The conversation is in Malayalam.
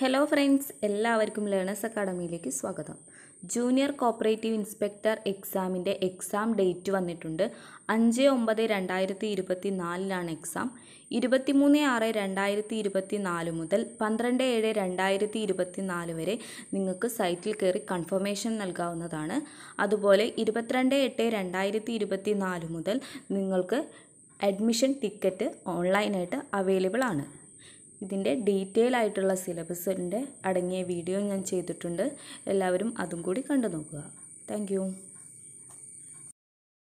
ഹലോ ഫ്രണ്ട്സ് എല്ലാവർക്കും ലേണേഴ്സ് അക്കാഡമിയിലേക്ക് സ്വാഗതം ജൂനിയർ കോപ്പറേറ്റീവ് ഇൻസ്പെക്ടർ എക്സാമിൻ്റെ എക്സാം ഡേറ്റ് വന്നിട്ടുണ്ട് അഞ്ച് ഒമ്പത് രണ്ടായിരത്തി ഇരുപത്തി നാലിലാണ് എക്സാം ഇരുപത്തി മൂന്ന് ആറ് രണ്ടായിരത്തി ഇരുപത്തി നാല് മുതൽ പന്ത്രണ്ട് ഏഴ് രണ്ടായിരത്തി ഇരുപത്തി നാല് വരെ നിങ്ങൾക്ക് സൈറ്റിൽ കയറി കൺഫർമേഷൻ നൽകാവുന്നതാണ് അതുപോലെ ഇരുപത്തിരണ്ട് എട്ട് രണ്ടായിരത്തി ഇരുപത്തി നാല് മുതൽ നിങ്ങൾക്ക് അഡ്മിഷൻ ടിക്കറ്റ് ഓൺലൈനായിട്ട് അവൈലബിൾ ആണ് ഇതിൻ്റെ ഡീറ്റെയിൽ ആയിട്ടുള്ള സിലബസിൻ്റെ അടങ്ങിയ വീഡിയോ ഞാൻ ചെയ്തിട്ടുണ്ട് എല്ലാവരും അതും കൂടി കണ്ടു നോക്കുക താങ്ക്